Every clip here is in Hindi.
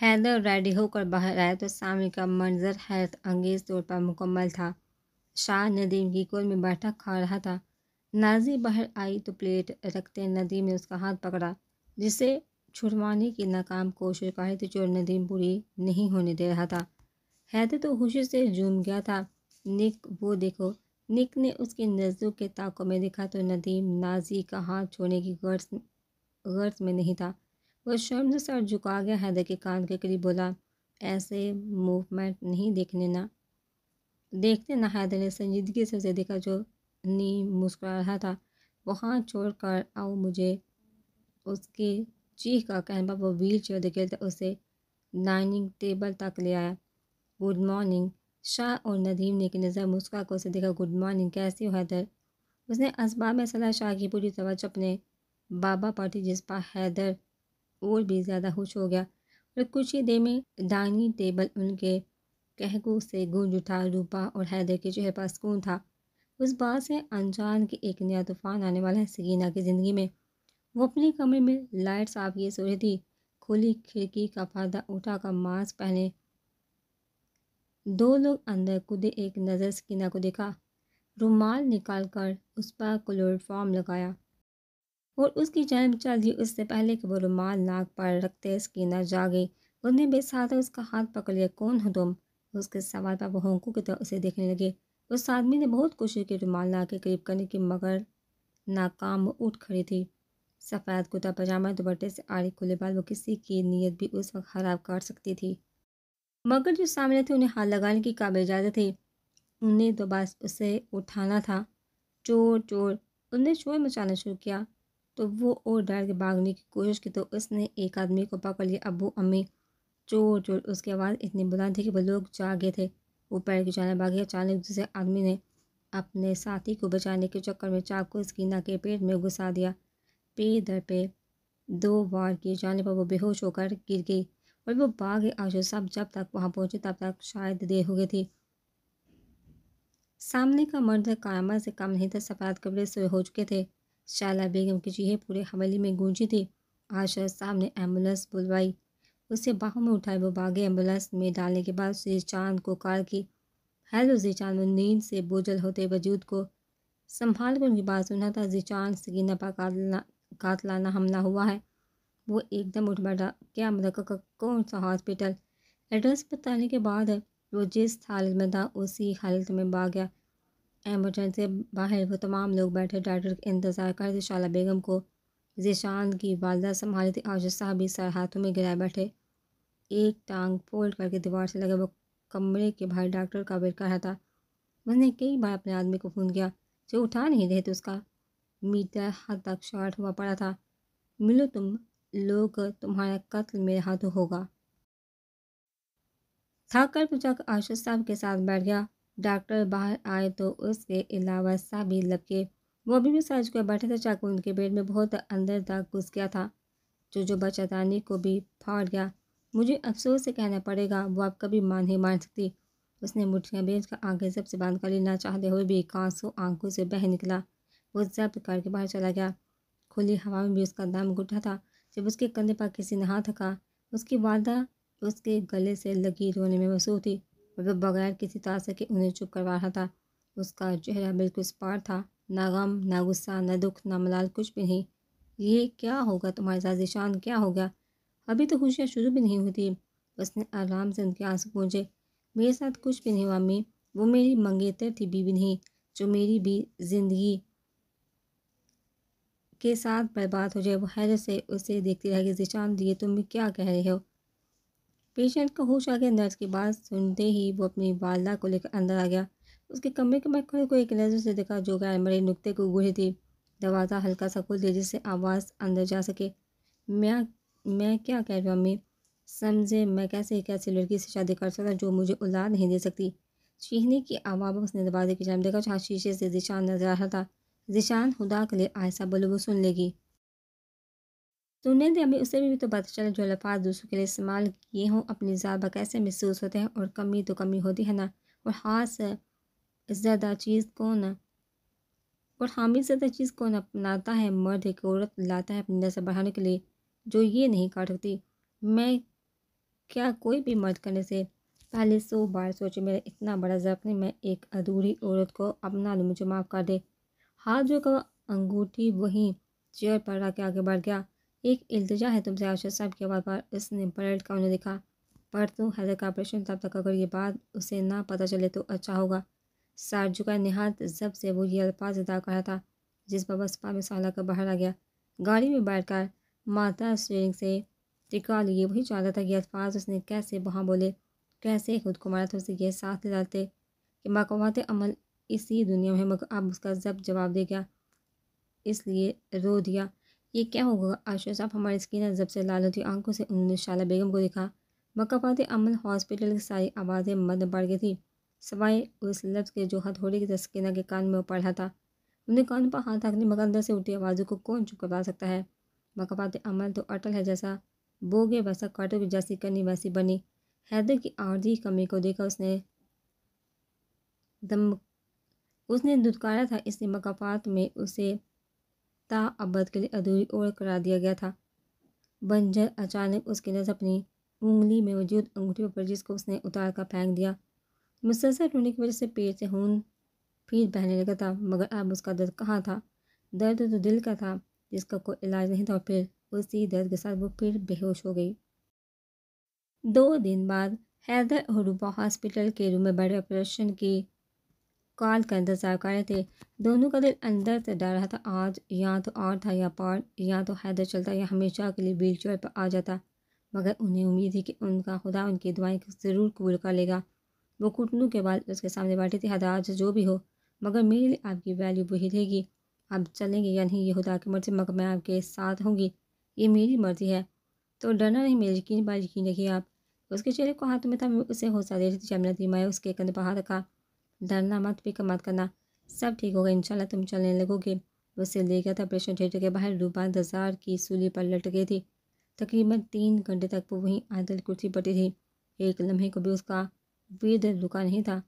हैदर रेडी होकर बाहर आया तो सामने का मंजर हैरत अंगेज तौर पर मुकम्मल था शाह नदीम की गोद में बैठा खा रहा था नाजी बाहर आई तो प्लेट रखते नदीम ने उसका हाथ पकड़ा जिसे छुड़वाने की नाकाम कोशिश का तो जो नदीम पूरी नहीं होने दे रहा था हैदर तो खुशी से झूम गया था निक वो देखो निक ने उसके नज़रों के ताकों में देखा तो नदीम नाजी का हाथ छोड़ने की गर्ज गर्ज में नहीं था वह शर्म से सर झुका गया हैदर के कान के करीब बोला ऐसे मूवमेंट नहीं देखने ना देखते ना हैदर ने संजीदगी से उसे देखा जो नी मुस्कुरा रहा था वो हाथ छोड़ कर आओ मुझे उसके चीख का कहना वो व्हील चेयर धकेलते उसे डाइनिंग टेबल तक ले आया गुड मॉर्निंग शाह और नदीम ने की नज़र मुस्का को उसे देखा गुड मॉर्निंग कैसी हो हैदर उसने असबाब में सलाह शाह की पूरी तवज्जो अपने बाबा पार्टी जिस पर हैदर और भी ज़्यादा खुश हो गया और कुछ ही देर में डाइनिंग टेबल उनके कहकों से गूंज उठा रूपा और हैदर के चेहरे पर सुकून था उस बात से अनजान के एक नया तूफान आने वाला है सगीना की ज़िंदगी में वो अपने कमरे में लाइट्स आप ये सो रही थी खुली खिड़की का पर्दा उठा का मास्क पहने दो लोग अंदर कुदे एक नज़र सकीना को देखा रुमाल निकाल कर उस पर क्लोरोफॉर्म लगाया और उसकी जानब चल दी उससे पहले कि वो रुमाल नाक पर रखते जा जागे उसने बेसाधा उसका हाथ पकड़ लिया कौन हो तुम उसके सवाल पर वो होंकू की तरह उसे देखने लगे उस आदमी ने बहुत कोशिश की रुमाल नाक के करीब करने की मगर नाकाम उठ खड़ी थी सफ़ेद कुर्ता पजामा दुपट्टे से आड़ी खुले बाल वो किसी की नीयत भी उस वक्त ख़राब कर सकती थी मगर जो सामने थे उन्हें हाथ लगाने की काबिल इजाज़त थी उन्हें दोबारा तो उसे उठाना था चोर चोर उनने शोर मचाना शुरू किया तो वो और डर के भागने की कोशिश की तो उसने एक आदमी को पकड़ लिया अबू अम्मी चोर चोर उसकी आवाज़ इतनी बुलंद थी कि वो लोग जा गए थे वो पैर की जाने भागे अचानक दूसरे आदमी ने अपने साथी को बचाने के चक्कर में चाकू ना के पेट में घुसा दिया पेड़ दर पे दो बार की जाने पर वो बेहोश होकर गिर गई और वो बाघ आशो सब जब तक वहाँ पहुँचे तब तक शायद देर हो गई थी सामने का मर्द कायमा से कम नहीं था सफ़ेद कपड़े सोए हो चुके थे शाला बेगम की चीहे पूरे हवेली में गूंजी थी आशा सामने एम्बुलेंस बुलवाई उसे बाहों में उठाए वो भागे एम्बुलेंस में डालने के बाद श्री चांद को कॉल की हेलो जी चांद वो नींद से बोझल होते वजूद को संभाल कर उनकी बात सुना था जी चांद से पर कातला कातलाना हमला हुआ है वो एकदम उठ बैठा क्या मतलब कौन सा हॉस्पिटल एड्रेस बताने के बाद वो जिस हालत में था उसी हालत में भाग गया एम्बुलेंस से बाहर वो तमाम लोग बैठे डॉक्टर का इंतज़ार कर रहे शाला बेगम को जीशान की वालदा संभाली थी और साहब भी सर हाथों में गिरा बैठे एक टांग फोल्ड करके दीवार से लगे वो कमरे के बाहर डॉक्टर का वेट कर रहा था मैंने कई बार अपने आदमी को फ़ोन किया जो उठा नहीं रहे थे उसका मीटर हद तक शॉर्ट हुआ पड़ा था मिलो तुम लोग तुम्हारा कत्ल मेरे हाथों होगा थक कर पूछा आशुष साहब के साथ बैठ गया डॉक्टर बाहर आए तो उसके अलावा सभी लपके वो अभी भी सर्ज गया बैठे थे चाकू उनके पेट में बहुत अंदर तक घुस गया था जो जो बचा दानी को भी फाड़ गया मुझे अफसोस से कहना पड़ेगा वो आप कभी मान ही मान सकती उसने मुठियाँ बेच कर आगे से बांध कर लेना चाहते हुए भी कांसों आंखों से बह निकला वो जब करके बाहर चला गया खुली हवा में भी उसका दम घुटा था जब उसके कंधे पर किसी ने हाथ थका उसकी वादा उसके गले से लगी रोने में मसूर थी वह बगैर किसी तासर के उन्हें चुप करवा रहा था उसका चेहरा बिल्कुल स्पार था ना गम ना गुस्सा ना दुख ना मलाल कुछ भी नहीं ये क्या होगा तुम्हारे साथ ईशान क्या हो गया अभी तो खुशियाँ शुरू भी नहीं होती उसने आराम से उनके आंसू पहुँचे मेरे साथ कुछ भी नहीं हुआ अम्मी वो मेरी मंगेतर थी बीवी नहीं जो मेरी भी जिंदगी के साथ बर्बाद हो जाए वो हैरत से उसे देखती रहेगी जिशान दिए तुम क्या कह रहे हो पेशेंट का होश आ गया नर्स की बात सुनते ही वो अपनी वालदा को लेकर अंदर आ गया उसके कमरे के मैं खड़े को एक नज़र से देखा जो गाय मरे नुकते को गुढ़ी थी दरवाज़ा हल्का सा खोल दिया जिससे आवाज़ अंदर जा सके मैं मैं क्या कह रही हूँ अम्मी समझे मैं कैसे एक ऐसी लड़की से शादी कर सकता जो मुझे औलाद नहीं दे सकती चीखने की आवाज़ उसने दरवाजे की जान देखा जहाँ शीशे से दिशान नजर आ रहा था दिशान खुदा के लिए आयसा बोलो वो सुन लेगी सुनने दें हमें उसे भी तो पता चले जो लफाज दूसरों के लिए इस्तेमाल किए हों अपनी ज़्यादा कैसे महसूस होते हैं और कमी तो कमी होती है ना और खास ज़्यादा चीज़ कौन और हामिद ज़्यादा चीज़ कौन अपनाता है मर्द एक औरत लाता है अपनी नजर बढ़ाने के लिए जो ये नहीं काट सकती मैं क्या कोई भी मर्द करने से पहले सौ बार सोचे मेरा इतना बड़ा जख्म मैं एक अधूरी औरत को अपना लूँ मुझे माफ़ कर दे हाथ जो का अंगूठी वहीं चेयर पर रख के आगे बढ़ गया एक इल्तजा है तुमसे आशा साहब की आवाज़ पर उसने पलट का उन्हें देखा पर तू हैदर का ऑपरेशन तब तक अगर ये बात उसे ना पता चले तो अच्छा होगा सारजू का नहात जब से वो ये अल्फाज अदा कर रहा था जिस पर बसपा में साला का बाहर आ गया गाड़ी में बैठकर माता स्टेरिंग से टिका लिए वही चाहता था कि अल्फाज उसने कैसे वहाँ बोले कैसे खुद को मारा था उसे ये साथ ले कि मकवात अमल इसी दुनिया में मगर अब उसका जब जवाब दे गया इसलिए रो दिया ये क्या होगा आशा साहब हमारी स्किन जब से लाल होती आंखों से उन्होंने शाला बेगम को देखा मकाफात अमल हॉस्पिटल की सारी आवाज़ें मद बढ़ गई थी सवाए उस लफ्ज़ के जो हथौड़ी की तस्किना के कान में पड़ रहा था उन्हें कान पर हाथ आखने मगर अंदर से उठी आवाज़ों को कौन चुप करवा सकता है मकाफात अमल तो अटल है जैसा बोगे वैसा काटो की जैसी करनी वैसी बनी हैदर की आर्जी कमी को देखा उसने दम उसने दुदकारा था इसलिए मकाफात में उसे ता अब्बद के लिए अधूरी और करा दिया गया था बंजर अचानक उसकी नज़र अपनी उंगली में मौजूद अंगूठी पर जिसको उसने उतार कर फेंक दिया मुसलसल टूटने की वजह से पेट से खून फिर बहने लगा था मगर अब उसका दर्द कहाँ था दर्द तो दिल का था जिसका कोई इलाज नहीं था फिर उसी दर्द के साथ वो फिर बेहोश हो गई दो दिन बाद हैदर और हॉस्पिटल के रूम में बड़े ऑपरेशन की काल का इंतजार कर रहे थे दोनों का दिल अंदर से डर रहा था आज या तो और था या पार या तो हैदर चलता या हमेशा के लिए व्हील चेयर पर आ जाता मगर उन्हें उम्मीद थी कि उनका खुदा उनकी दुआएं ज़रूर कबूल कर लेगा वो कुटनू के बाद उसके सामने बैठे थे हदाज जो भी हो मगर मेरे लिए आपकी वैल्यू वही रहेगी आप चलेंगे या नहीं ये खुदा की मर्ज़ी मगर मैं आपके साथ होंगी ये मेरी मर्ज़ी है तो डरना नहीं मेरे यकीन बार यकीन रखिए आप उसके चेहरे को हाथ में था उसे हौसला दे रही थी जमना थी मैं उसके कंधे पर हाथ रखा डरना मत फिक्र मत करना सब ठीक होगा इंशाल्लाह तुम चलने लगोगे उसे ले गया था ऑपरेशन थिएटर के बाहर रूबा दजार की सूली पर लट गई थी तकरीबन तीन घंटे तक वो वहीं आदल कुर्सी पटी थी एक लम्हे को भी उसका वीर रुका नहीं था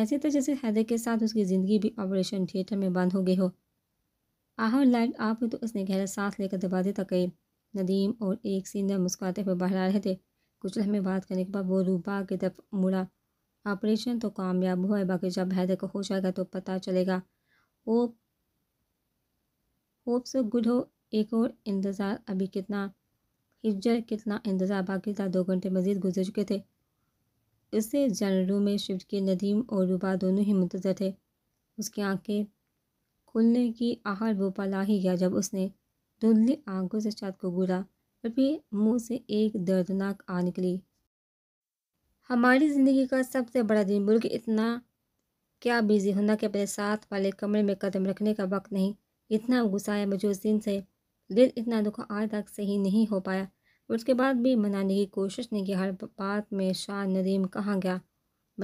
ऐसे तो जैसे हैदर के साथ उसकी ज़िंदगी भी ऑपरेशन थिएटर में बंद हो गई हो आहर लाइट आप तो उसने गहरा सांस लेकर दबाते तक गए नदीम और एक सीनियर मुस्कुराते हुए बाहर आ रहे थे कुछ लम्हे बात करने के बाद वो रूबा की तरफ मुड़ा ऑपरेशन तो कामयाब हुआ है बाकी जब हैदर को हो जाएगा तो पता चलेगा होप होप सो गुड हो एक और इंतज़ार अभी कितना हिजर कितना इंतज़ार बाकी था दो घंटे मजीद गुजर चुके थे इससे जनरू में शिफ्ट के नदीम और रूबा दोनों ही मुंतज़र थे उसकी आंखें खुलने की आहार वो पला ही गया जब उसने धुंधली आंखों से चाद को घूरा और फिर मुंह से एक दर्दनाक आ निकली हमारी ज़िंदगी का सबसे बड़ा दिन बुल्कि इतना क्या बिजी होना कि अपने साथ वाले कमरे में कदम रखने का वक्त नहीं इतना गुस्सा मुझे उस दिन से दिल इतना दुखा आज तक सही नहीं हो पाया उसके बाद भी मनाने की कोशिश नहीं की हर बात में शाह नदीम कहाँ गया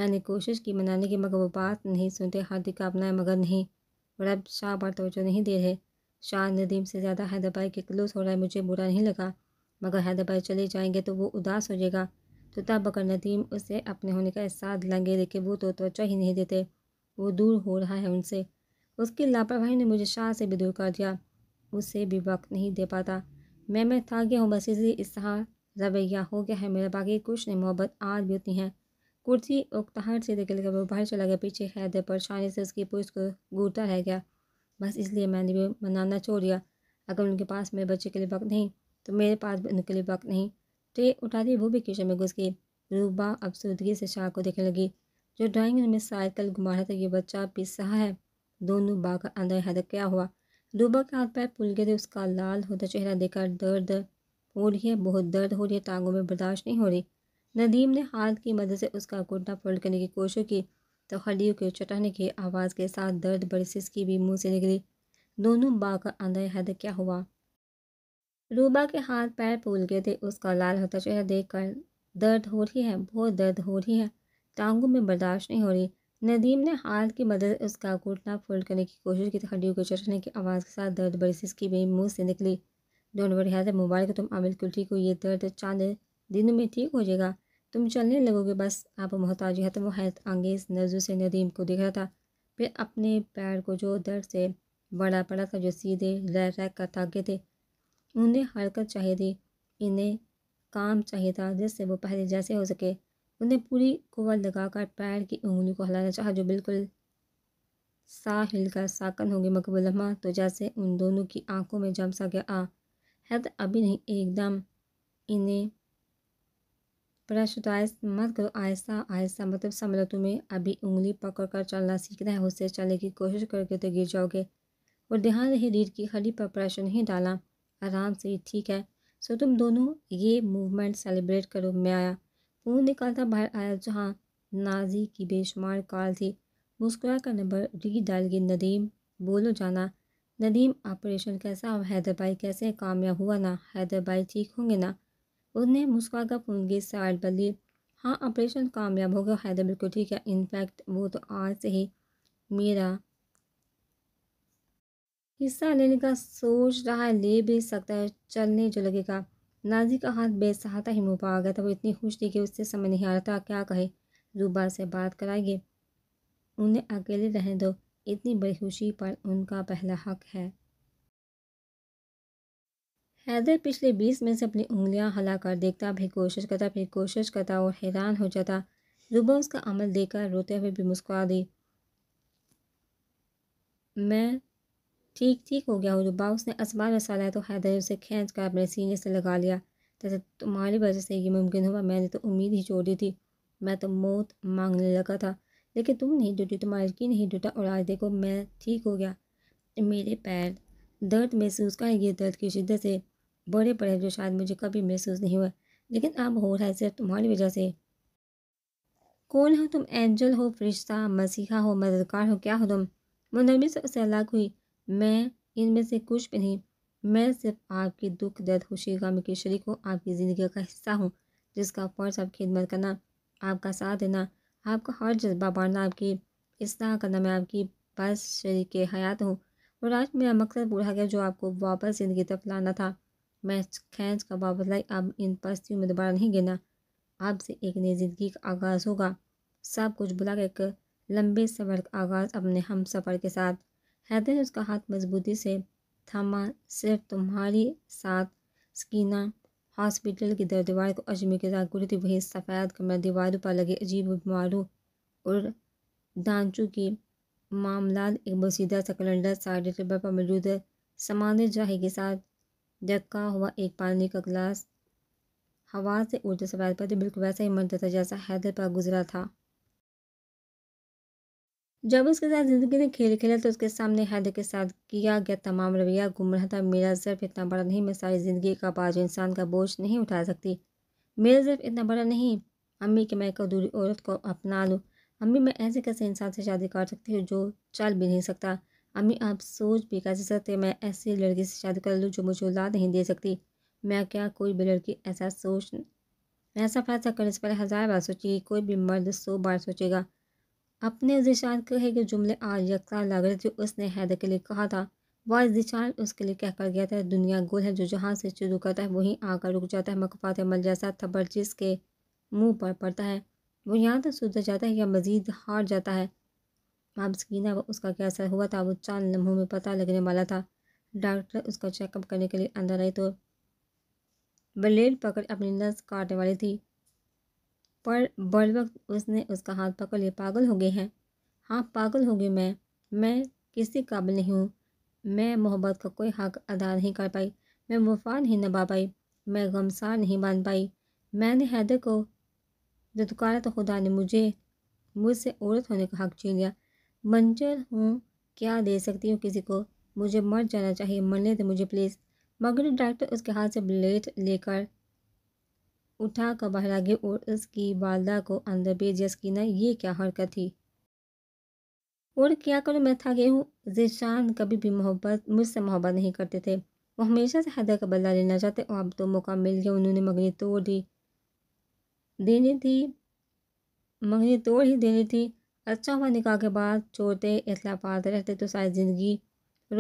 मैंने कोशिश की मनाने की मगर वो बात नहीं सुनते हार्दिका अपनाया मगर नहीं रब शाह पर तोजो नहीं दे रहे शाह नदीम से ज़्यादा हैदराबाद के क्लोज हो रहा है मुझे बुरा नहीं लगा मगर हैदराबाद चले जाएंगे तो वो उदास हो जाएगा तथा तो बकर नदीम उसे अपने होने का एहसास लगे लेकिन वो तो त्वचा ही नहीं देते वो दूर हो रहा है उनसे उसकी लापरवाही ने मुझे शाह से भी दूर कर दिया उसे भी वक्त नहीं दे पाता मैं मैं था गया हूँ बस इसी इस रवैया हो गया है मेरा बाकी कुछ नहीं मोहब्बत आज भी उतनी है कुर्सी उकताहट से लेकर वो बाहर चला गया पीछे दे परेशानी से उसकी पुलिस को घूरता रह गया बस इसलिए मैंने भी मनाना छोड़ दिया अगर उनके पास मेरे बच्चे के लिए वक्त नहीं तो मेरे पास भी उनके लिए वक्त नहीं तो ये दी वो भी किचन में घुस गई रूबा अफसरदगी से शाह को देखने लगी जो ड्राइंग रूम में साइकिल घुमा रहा था ये बच्चा पीस रहा है दोनों का अंदर हद तो क्या हुआ रूबा के हाथ पैर फूल गए थे उसका लाल होता चेहरा देखकर दर्द हो रही है बहुत दर्द हो रही है टांगों में बर्दाश्त नहीं हो रही नदीम ने हाथ की मदद से उसका घुटना फोल्ड करने की कोशिश की तो हड्डियों के चटाने की आवाज़ के साथ दर्द बड़ी की भी मुंह से निकली दोनों का अंदर हद तो क्या हुआ रूबा के हाथ पैर फूल गए थे उसका लाल होता चेहरा देख कर दर्द हो रही है बहुत दर्द हो रही है टांगों में बर्दाश्त नहीं हो रही नदीम ने हाथ की मदद उसका घुटना फोल्ड करने की कोशिश की हड्डियों को चटने की आवाज़ के साथ दर्द बड़ी इसकी भी मुँह से निकली डोंट वरी मोबाइल को तुम अब बिल्कुल ठीक हो ये दर्द चांद दिनों में ठीक हो जाएगा तुम चलने लगोगे बस आप मोहताज है तो वो हैत आंगेज नजरों से नदीम को देख रहा था फिर अपने पैर को जो दर्द से बड़ा पड़ा था जो सीधे रह रह कर थके थे उन्हें हरकत चाहिए थी इन्हें काम चाहिए था जिससे वो पहले जैसे हो सके उन्हें पूरी कुवर लगाकर पैर की उंगली को हिलाना चाहा जो बिल्कुल सा हिलकर साकन हो गई मकबूलमा तो जैसे उन दोनों की आंखों में जम सा गया आ तो अभी नहीं एकदम इन्हें प्रेशराइज मत करो आहिस्ता आहिस्ता मतलब समझ लो तुम्हें अभी उंगली पकड़ कर चलना सीखना है उससे चलने की कोशिश करके तो गिर जाओगे और ध्यान रहे रीढ़ की हड्डी पर प्रेशर नहीं डाला आराम से ठीक है सो तुम दोनों ये मूवमेंट सेलिब्रेट करो मैं आया फ़ोन निकालता बाहर आया जहाँ नाजी की बेशुमार कॉल थी मुस्कुरा का नंबर री डाल गई नदीम बोलो जाना नदीम ऑपरेशन कैसा और हैदर भाई कैसे कामयाब हुआ ना हैदर भाई ठीक होंगे ना उसने मुस्कुरा का फ़ोन की साइड बदली हाँ ऑपरेशन कामयाब हो गया हैदर बिल्कुल ठीक है इनफैक्ट वो तो आज से ही मेरा हिस्सा लेने का सोच रहा है ले भी सकता है चलने जो लगेगा नाजी का हाथ बेसहाता ही मुँह पर आ गया था वो इतनी खुश थी कि उससे समझ नहीं आ रहा था क्या कहे रूबा से बात कराएंगे उन्हें अकेले रहने दो इतनी बड़ी खुशी पर उनका पहला हक है हैदर पिछले बीस में से अपनी उंगलियां हला कर देखता फिर कोशिश करता फिर कोशिश करता और हैरान हो जाता रूबा उसका अमल देखकर रोते हुए भी मुस्कुरा दी मैं ठीक ठीक हो गया हो जुब्बा उसने असबार रसाला है तो हैदर उसे खींच कर अपने सीने से लगा लिया जैसे तुम्हारी वजह से ये मुमकिन हुआ मैंने तो उम्मीद ही छोड़ दी थी मैं तो मौत मांगने लगा था लेकिन तुम नहीं डूटी तुम्हारा यकीन नहीं डूटा और आज देखो मैं ठीक हो गया मेरे पैर दर्द महसूस का ये दर्द की शिद्दत से बड़े पड़े जो शायद मुझे कभी महसूस नहीं हुआ लेकिन अब हो रहा है सिर्फ तुम्हारी वजह से कौन हो तुम एंजल हो फरिश्ता मसीहा हो मददगार हो क्या हो तुम मुनरमी से उसे अलग हुई मैं इनमें से कुछ भी नहीं मैं सिर्फ आपकी दुख दर्द खुशी गम के शरीक हूँ आपकी ज़िंदगी का हिस्सा हूँ जिसका फ़र्ज आप खिदमत करना आपका साथ देना आपका हर जज्बा बढ़ना आपकी इसलाह करना मैं आपकी बस शरीक हयात हूँ और आज मेरा मकसद बूढ़ा गया जो आपको वापस ज़िंदगी तक लाना था मैं खैज का वापस लाई अब इन पस्तियों में दोबारा नहीं गिरना आपसे एक नई ज़िंदगी का आगाज़ होगा सब कुछ बुला एक लंबे सफ़र का आगाज़ अपने हम सफ़र के साथ हैदर ने उसका हाथ मजबूती से थामा सिर्फ तुम्हारी साथ स्कीना हॉस्पिटल की दर दीवार को अजमेर के साथ गुरत वही सफ़ेद कमरा दीवारों पर लगे अजीब बीमारों और दानचू की मामला एक बसीदा सा कैलेंडर साइड टेबल पर मौजूद सामान्य जाहे के साथ ढका हुआ एक पानी का गिलास हवा से उड़ते सफ़ेद पर बिल्कुल वैसा ही मरता था जैसा हैदर पर गुजरा था जब उसके साथ ज़िंदगी ने खेल खेला तो उसके सामने हैदर के साथ किया गया तमाम रवैया गुम रहा था मेरा सिर्फ इतना बड़ा नहीं मैं सारी ज़िंदगी का बाजू इंसान का बोझ नहीं उठा सकती मेरा सिर्फ इतना बड़ा नहीं अम्मी के मैं एक औरत को अपना लूँ अम्मी मैं ऐसे कैसे इंसान से शादी कर सकती हूँ जो चल भी नहीं सकता अम्मी आप सोच भी कैसे सकते मैं ऐसी लड़की से शादी कर लूँ जो मुझे औलाद नहीं दे सकती मैं क्या कोई भी लड़की ऐसा सोच ऐसा फैसला करने से पहले हज़ार बार सोचेगी कोई भी मर्द सौ बार सोचेगा अपने जिशान कहे के जुमले आज यकसार लग रहे थे उसने हैदर के लिए कहा था वाज जिशान उसके लिए कहकर गया था दुनिया गोल है जो जहाँ से शुरू करता है वहीं आकर रुक जाता है मकफात अमल जैसा थबर जिसके मुंह पर पड़ता है वो यहाँ तक सुधर जाता है या मज़ीद हार जाता है मामसकीना व उसका क्या असर हुआ था वो चांद लम्हों में पता लगने वाला था डॉक्टर उसका चेकअप करने के लिए अंदर आई तो ब्लेड पकड़ अपनी नस काटने वाली थी पर बर वक्त उसने उसका हाथ पकड़ लिया पागल हो गए हैं हाँ पागल हो गई मैं मैं किसी काबिल नहीं हूँ मैं मोहब्बत का कोई हक अदा नहीं कर पाई मैं वफा नहीं नभा पाई मैं गमसार नहीं बन पाई मैंने हैदर को जो दुकारा तो खुदा ने मुझे मुझसे औरत होने का हक छीन लिया मंजर हूँ क्या दे सकती हूँ किसी को मुझे मर जाना चाहिए मरने दे मुझे प्लीज़ मगर डायरेक्टर उसके हाथ से ब्लेड लेकर उठा कर बाहर आ गई और उसकी वालदा को अंदर भेज यकीन ये क्या हरकत थी और क्या करूँ मैं था गई हूँ जिशान कभी भी मोहब्बत मुझसे मोहब्बत नहीं करते थे वो हमेशा से हैदर का बदला लेना चाहते और अब तो मौका मिल गया उन्होंने मंगनी तोड़ दी देनी थी मंगनी तोड़ ही देनी थी अच्छा हुआ निकाह के बाद छोड़ते इतला पाते रहते तो सारी ज़िंदगी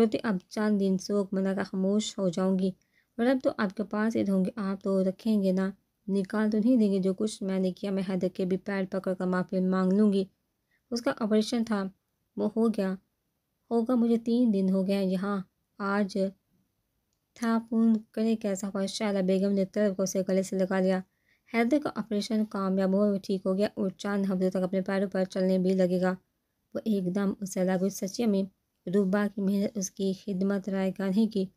रोते अब चंद दिन सोख मना का खामोश हो जाऊंगी और अब तो आपके पास ईद होंगे आप तो रखेंगे ना निकाल तो नहीं देंगे जो कुछ मैंने किया मैं हैदर के भी पैर पकड़ कर माफ़ी मांग लूँगी उसका ऑपरेशन था वो हो गया होगा मुझे तीन दिन हो गया यहाँ आज था फून करे कैसा हुआ शाला बेगम ने तरफ को उसे गले से लगा लिया हैदर का ऑपरेशन कामयाब हो ठीक हो गया और चांद हफ्ते तक अपने पैरों पर चलने भी लगेगा वो एकदम उसे अलग सच्चे में रूबा की मेहनत उसकी खिदमत रायगा नहीं की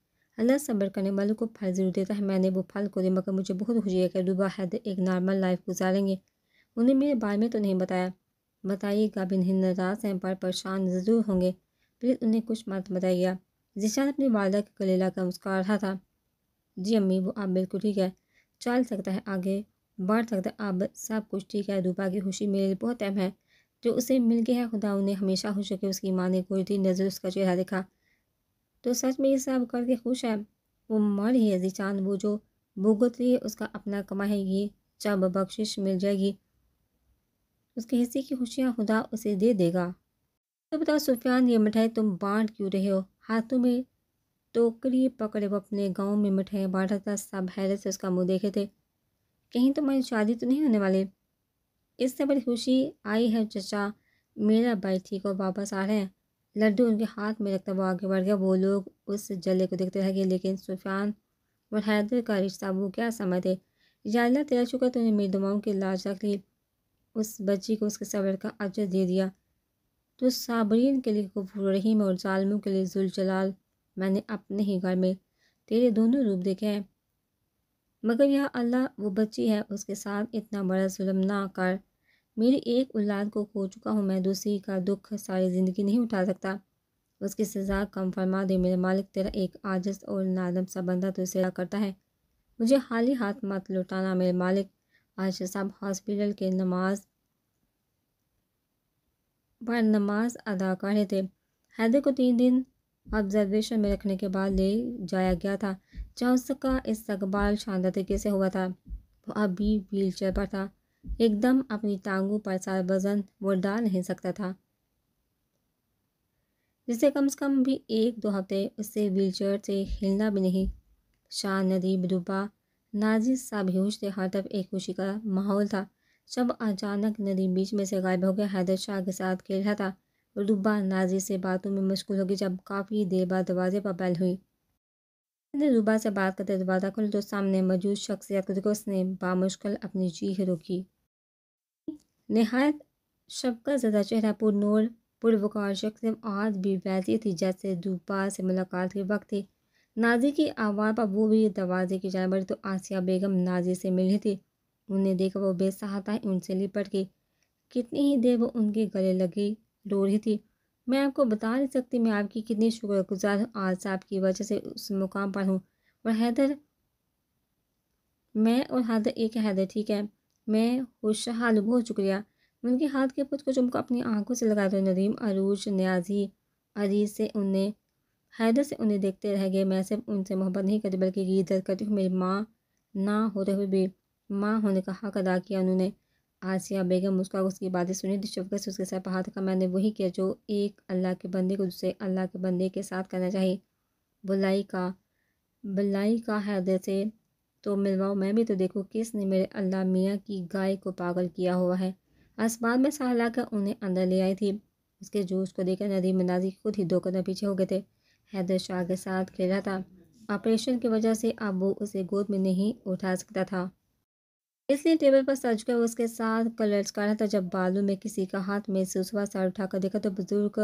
अल्लाह सब्र करने वालों को फल ज़रूर देता है मैंने वो फल दे मगर मुझे बहुत खुशी है कि रुबा हैदर एक नॉर्मल लाइफ गुजारेंगे उन्हें मेरे बारे में तो नहीं बताया बताइएगा बिन नाराज हैं पर परेशान ज़रूर होंगे प्लीज़ उन्हें कुछ मत बताइएगा जिशान अपनी वालदा के गले का मुस्का रहा था जी अम्मी वो आप बिल्कुल ठीक है चल सकता है आगे बढ़ सकता है अब सब कुछ ठीक है डूबा की खुशी मेरे लिए बहुत अहम है जो उसे मिल गया है खुदा उन्हें हमेशा खुश होकर उसकी माँ ने गोरती नज़र उसका चेहरा देखा तो सच में ये सब करके खुश है वो मर ही है चांद वो जो भुगत रही है उसका अपना कमाएगी जब बख्शिश मिल जाएगी उसके हिस्से की खुशियाँ खुदा उसे दे देगा तो बताओ सुफियान ये मिठाई तुम बांट क्यों रहे हो हाथों में टोकरी तो पकड़े वो अपने गांव में मिठाई बांटा था सब हैरत से उसका मुंह देखे थे कहीं तुम्हारी तो शादी तो नहीं होने वाले इससे बड़ी खुशी आई है चचा मेरा भाई ठीक और वापस आ रहे हैं लड्डू उनके हाथ में रखता हुआ आगे बढ़ गया वो लोग उस जले को देखते रह गए लेकिन सुफियान और हैदर का रिश्ता वो क्या समझे याल्ला तेरा शुक्र तो मेरी दुआओं की लाज रख ली उस बच्ची को उसके सबर का अजर दे दिया तो साबरीन के लिए गफूर रहीम और जालमों के लिए जुलजलाल मैंने अपने ही घर में तेरे दोनों रूप देखे हैं मगर यह अल्लाह वो बच्ची है उसके साथ इतना बड़ा जुल्म ना कर मेरी एक औलाद को खो चुका हूँ मैं दूसरी का दुख सारी ज़िंदगी नहीं उठा सकता उसकी सज़ा कम फरमा दे मेरे मालिक तेरा एक आजस और नादम सा बंदा तो सजा करता है मुझे हाल ही हाथ मत लौटाना मेरे मालिक आज साहब हॉस्पिटल के नमाज पर नमाज अदा कर रहे थे हैदर को तीन दिन ऑब्जर्वेशन में रखने के बाद ले जाया गया था जहाँ उसका इस्तबाल शानदार तरीके से हुआ था वो अब भी व्हील चेयर पर था एकदम अपनी टांगों पर सारा वजन वो डाल नहीं सकता था जिसे कम से कम भी एक दो हफ्ते उससे व्हीलचेयर से हिलना भी नहीं शान नदी बुबा नाजी सा बेहोश थे हर तरफ एक खुशी का माहौल था जब अचानक नदी बीच में से गायब हो गया हैदर शाह के साथ खेल रहा था रुबा नाजी से बातों में मुश्किल हो गई जब काफ़ी देर बाद दरवाजे पर बैल हुई रुबा से बात करते दरवाज़ा खोल तो सामने मौजूद शख्सियत को उसने बामुश्किल अपनी चीख रोकी नहायत शबका ज्यादा चेहरा पुरनूर पुरवकार शख्सियत आज भी वैसी थी जैसे दोपहर से मुलाकात के वक्त थी नाजी की आवाज़ पर वो भी दरवाजे की जानवर तो आसिया बेगम नाजी से मिली थी उन्हें देखा वो बेसहाता है उनसे लिपट गई कितनी ही देर वो उनके गले लगी रो रही थी मैं आपको बता नहीं सकती मैं आपकी कितनी शुक्रगुजार हूँ आज साहब की वजह से उस मुकाम पर हूँ और हैदर मैं और हैदर एक हैदर ठीक है मैं खुशहाल बहुत शुक्रिया उनके हाथ के पुत को चुमको अपनी आंखों से लगाते हुए नदीम अरूज न्याजी अरीज से उन्हें हैदर से उन्हें देखते रह गए मैं सिर्फ उनसे मोहब्बत नहीं करती बल्कि गीत दर्द करती हूँ मेरी माँ ना होते हुए भी माँ होने का हक अदा किया उन्होंने आसिया बेगम मुस्का उसकी बातें सुनी तो से उसके साथ हाथ का मैंने वही किया जो एक अल्लाह के बंदे को दूसरे अल्लाह के बंदे के साथ करना चाहिए बुलाई का बुलाई का हैदर से तो मिलवाओ मैं भी तो देखो किसने मेरे अल्लाह मियाँ की गाय को पागल किया हुआ है आसमान में सहला कर उन्हें अंदर ले आई थी उसके जूस को देखकर नदीम मनाजी खुद ही दो कदम पीछे हो गए थे हैदर शाह के साथ खेल रहा था ऑपरेशन की वजह से अब वो उसे गोद में नहीं उठा सकता था इसलिए टेबल पर सज कर उसके साथ कलर्स कर रहा था जब बालू में किसी का हाथ में सुसवा सर उठाकर देखा तो बुजुर्ग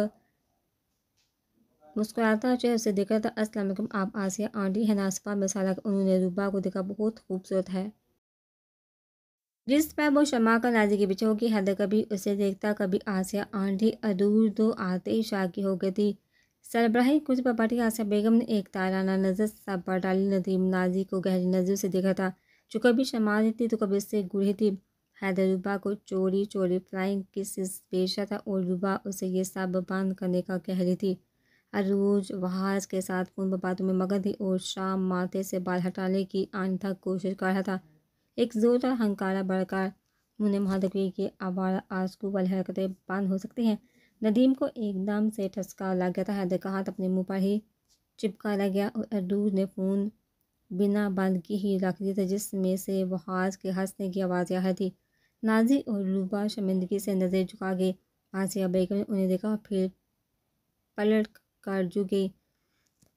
मुस्कुराता हुआ चेहरे उसे देखा था अस्सलाम वालेकुम आप आसिया आंटी है नासफा में साला उन्होंने रूबा को देखा बहुत खूबसूरत है जिस पर वो शमा का नाजी के बिछो की हद कभी उसे देखता कभी आसिया आंटी अदूर दो आते ही शाकी हो गई थी सरबराही कुछ पपाटी आसिया बेगम ने एक ताराना नज़र सब पर डाली नदीम नाजी को गहरी नज़र से देखा था जो कभी शमा देती तो कभी उससे गुढ़ी थी हैदर हैदरुबा को चोरी चोरी फ्लाइंग किस पेशा था और रुबा उसे ये सब बंद करने का कह रही थी अरूज वहाज के साथ पूर्व बातों में मगध और शाम माथे से बाल हटाने की आंतक कोशिश कर रहा था एक जोरदार हंकारा बढ़कर उन्हें महादेवी के आवार आंसू वाली हरकतें बंद हो सकती हैं नदीम को एकदम से ठसका लग गया था हृदय का हाथ अपने मुंह पर ही चिपका लग गया और अरूज ने फ़ोन बिना बंद की ही रख दिया था जिसमें से वहाज के हंसने की आवाज़ आ रही थी नाजी और रूबा शर्मिंदगी से नज़र झुका गए आसिया बेगम ने उन्हें देखा फिर पलट कारजू के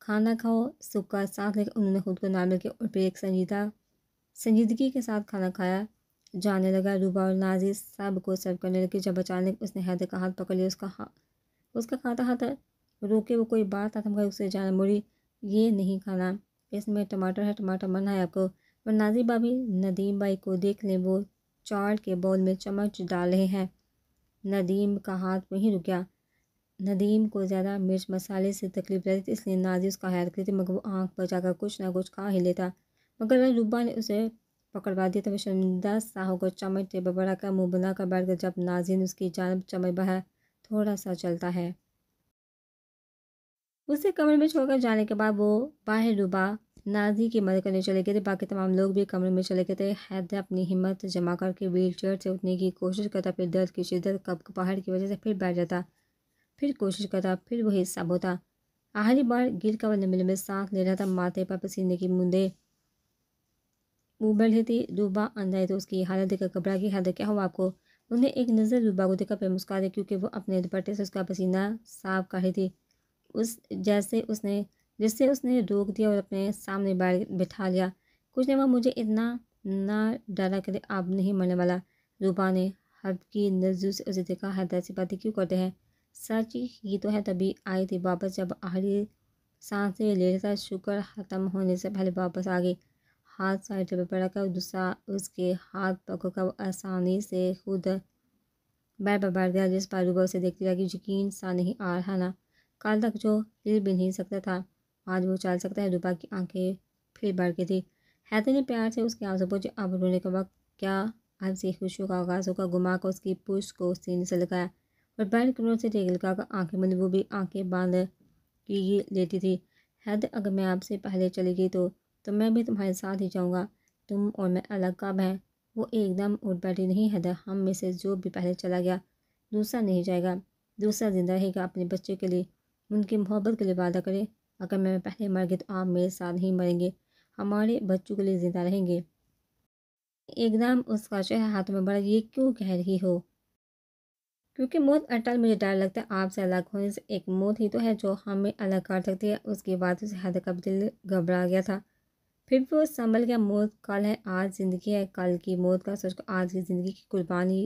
खाना खाओ सुक्का साथ लेकर उन्होंने खुद को नामिल किया और फिर एक संजीदा संजीदगी के साथ खाना खाया जाने लगा रूबा और नाजी सब को सर्व करने लगी जब अचानक उसने हैदर का हाथ पकड़ लिया उसका हाथ उसका खाता हाथ रोके वो कोई बात खत्म कर उससे जाना मुड़ी ये नहीं खाना इसमें टमाटर है टमाटर मना है आपको और नाजी भाभी नदीम भाई को देख लें वो चाट के बॉल में चम्मच रहे हैं नदीम का हाथ वहीं रुक गया नदीम को ज़्यादा मिर्च मसाले से तकलीफ रहती थी इसलिए नाजी उसका हयात करती थी मगर वो आँख पर जाकर कुछ ना कुछ खा ही लेता मगर रूबा ने उसे पकड़वा दिया था वह शर्मिंदा सा होकर चमच से बबड़ा रखकर मुँह बनाकर बैठ गया जब ने उसकी जानब चमच बहा थोड़ा सा चलता है उसे कमरे में छोड़कर जाने के बाद वो बाहर डूबा नाजी की मदद करने चले गए थे बाकी तमाम लोग भी कमरे में चले गए थे हैदर अपनी हिम्मत जमा करके व्हील चेयर से उठने की कोशिश करता फिर दर्द की शिद्दत कब पहाड़ की वजह से फिर बैठ जाता फिर कोशिश करता फिर वही हिसाब होता आखिरी बार गिर का नमिल में सांस ले रहा था माथे पर पसीने की बूंदे वो रही थी रूबा अंदर तो उसकी हालत देखकर घबरा की हालत क्या हुआ आपको उन्हें एक नज़र रूबा को देखा फिर मुस्का दी क्योंकि वो अपने दुपट्टे से उसका पसीना साफ कर रही थी उस जैसे उसने जिससे उसने रोक दिया और अपने सामने बैठ बैठा लिया कुछ ने वह मुझे इतना ना डरा कर आप नहीं मरने वाला रूबा ने हब की नजर से उसे देखा हैदर से बातें क्यों करते हैं सच ही तो है तभी आई थी वापस जब आखिरी सांसें लेकर शुक्र ख़त्म होने से पहले वापस आ गई हाथ साइड पर पड़कर दूसरा उसके हाथ कर आसानी से खुद बैठ पर बैठ गया जिस पर रूबा उसे देखती रहा यकीन सा नहीं आ रहा ना कल तक जो हिल भी नहीं सकता था आज वो चल सकता है रूबा की आंखें फिर बढ़ गई थी हैदर तो ने प्यार से उसके आंसू पूछे अब रोने का वक्त क्या अब से खुशियों का आगाज़ होगा गुमा कर उसकी पुश को सीने से लगाया बड़बैंड कमरों से रेगलका का आंखें बंद वो भी आंखें बंद की ही लेती थी हैद अगर मैं आपसे पहले चली गई तो तो मैं भी तुम्हारे साथ ही जाऊँगा तुम और मैं अलग कब हैं वो एकदम उठ बैठी नहीं हैदर हम में से जो भी पहले चला गया दूसरा नहीं जाएगा दूसरा जिंदा रहेगा अपने बच्चे के लिए उनकी मोहब्बत के लिए वादा करें अगर मैं पहले मर गई तो आप मेरे साथ ही मरेंगे हमारे बच्चों के लिए ज़िंदा रहेंगे एकदम उसका चेहरा हाथ में बड़ा ये क्यों कह रही हो क्योंकि मौत अटल मुझे डर लगता है आपसे अलग होने से एक मौत ही तो है जो हमें अलग कर सकती है उसकी बात से हद का दिल घबरा गया था फिर भी वो संभल गया मौत कल है आज ज़िंदगी है कल की मौत का सोच आज की ज़िंदगी की कुर्बानी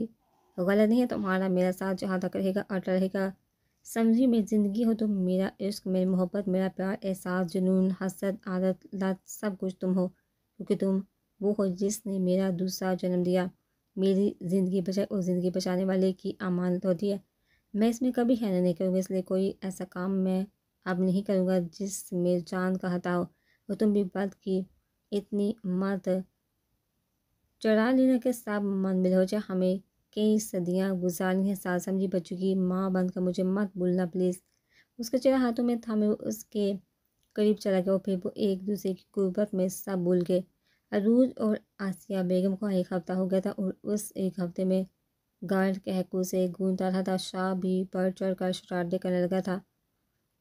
गलत नहीं है तुम्हारा मेरा साथ जहाँ तक रहेगा अटल रहेगा समझी मेरी ज़िंदगी हो तो तुम मेरा इश्क मेरी मोहब्बत मेरा प्यार एहसास जुनून हसद आदत लत सब कुछ तुम हो क्योंकि तुम वो हो जिसने मेरा दूसरा जन्म दिया मेरी ज़िंदगी बचाए उस ज़िंदगी बचाने वाले की अमानत होती है मैं इसमें कभी हैरान नहीं करूँगा इसलिए कोई ऐसा काम मैं अब नहीं करूँगा जिस में जान का हता हो और तुम भी बात की इतनी मत चढ़ा लेना के साथ मन मिल हो जाए हमें कई सदियाँ गुजारनी है साथ समझी बच्चों की माँ बनकर मुझे मत भूलना प्लीज़ उसका चेहरा हाथों में मैं उसके करीब चला गया और फिर वो एक दूसरे की गुर्बत में सब भूल गए अरूज और आसिया बेगम को एक हफ़्ता हो गया था और उस एक हफ़्ते में गांड कहकू से गूंजता रहा था शाह भी बढ़ चढ़ कर शरारतें करने लगा था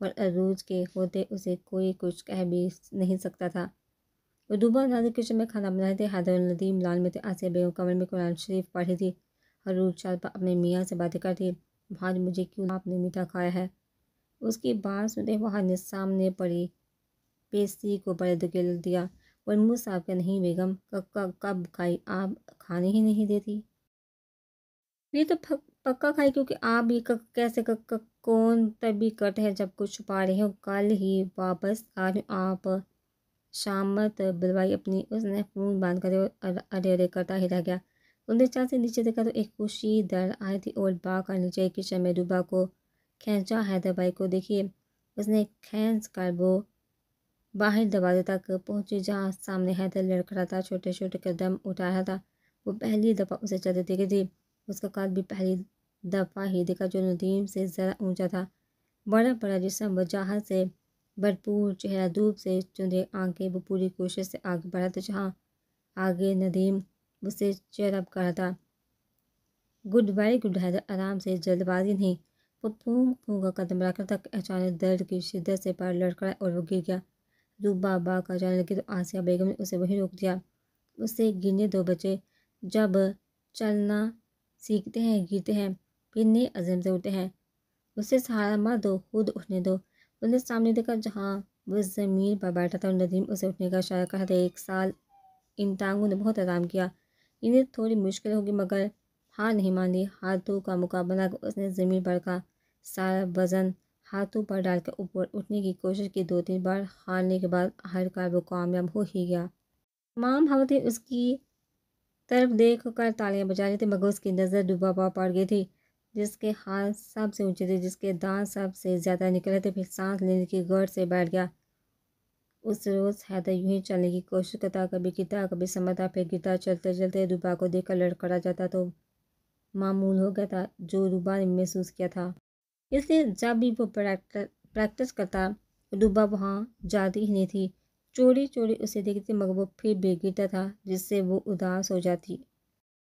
और अरूज के होते उसे कोई कुछ कह भी नहीं सकता था उदूबा नाजर किचन में खाना बनाए थे हैदर नदीम लाल में थे आसिया बेगम कमर में कुरान शरीफ पढ़ी थी हरूज शाह अपने मियाँ से बातें करती भाज मुझे क्यों आपने मीठा खाया है उसकी बात सुनते वहाँ ने सामने पड़ी पेस्ती को बड़े धकेल दिया पर मुँह साफ कर नहीं बेगम कब कब खाई आप खाने ही नहीं देती ये तो पक्का खाई क्योंकि आप भी कक, कैसे कक, कक, कौन तभी कट है जब कुछ छुपा रहे हो कल ही वापस आ रहे आप शामत बुलवाई अपनी उसने फोन बंद करे और अरे अरे करता ही रह गया उनके चार से नीचे देखा तो एक खुशी दर आई थी और बाग का नीचे किशन में डूबा को खेचा हैदरबाई को देखिए उसने खेच कर वो बाहर दरवाजे तक पहुंची जहां सामने हैदर लड़ रहा था छोटे छोटे कदम उठा रहा था वो पहली दफ़ा उसे चलते दिखे थी उसका काल भी पहली दफ़ा ही दिखा जो नदीम से ज़रा ऊंचा था बड़ा बड़ा जिसम वजाहत से भरपूर चेहरा धूप से चुंदे आंखें वो पूरी कोशिश से आगे बढ़ा था जहाँ आगे नदीम उसे चेरअप कर रहा था गुड बाई गुड हैदर आराम से जल्दबाजी नहीं वो फूंक फूंक का कदम रखा था अचानक दर्द की शिद्दत से पैर लड़का और वो गिर गया रूबा बा का जाने लगी तो आसिया बेगम ने उसे वहीं रोक दिया उसे गिरने दो बच्चे जब चलना सीखते हैं गिरते हैं फिर नए अजम से उठते हैं उसे सहारा मार दो खुद उठने दो उन्हें सामने देखा जहाँ वो ज़मीन पर बैठा था नदीम उसे उठने का इशारा कहा था एक साल इन टांगों ने बहुत आराम किया इन्हें थोड़ी मुश्किल होगी मगर हार नहीं मानी हाथों का मुकाबला उसने ज़मीन पर का सारा वज़न हाथों पर डालकर ऊपर उठने की कोशिश की दो तीन बार हारने के बाद आखिरकार वो कामयाब हो ही गया तमाम हवते उसकी तरफ देख कर तालियाँ बजा रही थी मगर उसकी नज़र डुबा पा पड़ गई थी जिसके हाथ सबसे ऊंचे थे जिसके दांत सबसे ज़्यादा निकले थे फिर सांस लेने की गर्द से बैठ गया उस रोज़ हैदर यूं ही चलने की कोशिश करता कभी गिरता कभी समझता फिर गिरता चलते चलते डुबा को देखकर लड़खड़ा जाता तो मामूल हो गया था जो रूबा ने महसूस किया था इसलिए जब भी वो प्रैक्टिस प्रैक्टिस करता डूबा वहाँ जाती ही नहीं थी चोरी चोरी उसे देखते मगर वो फिर भी गिरता था जिससे वो उदास हो जाती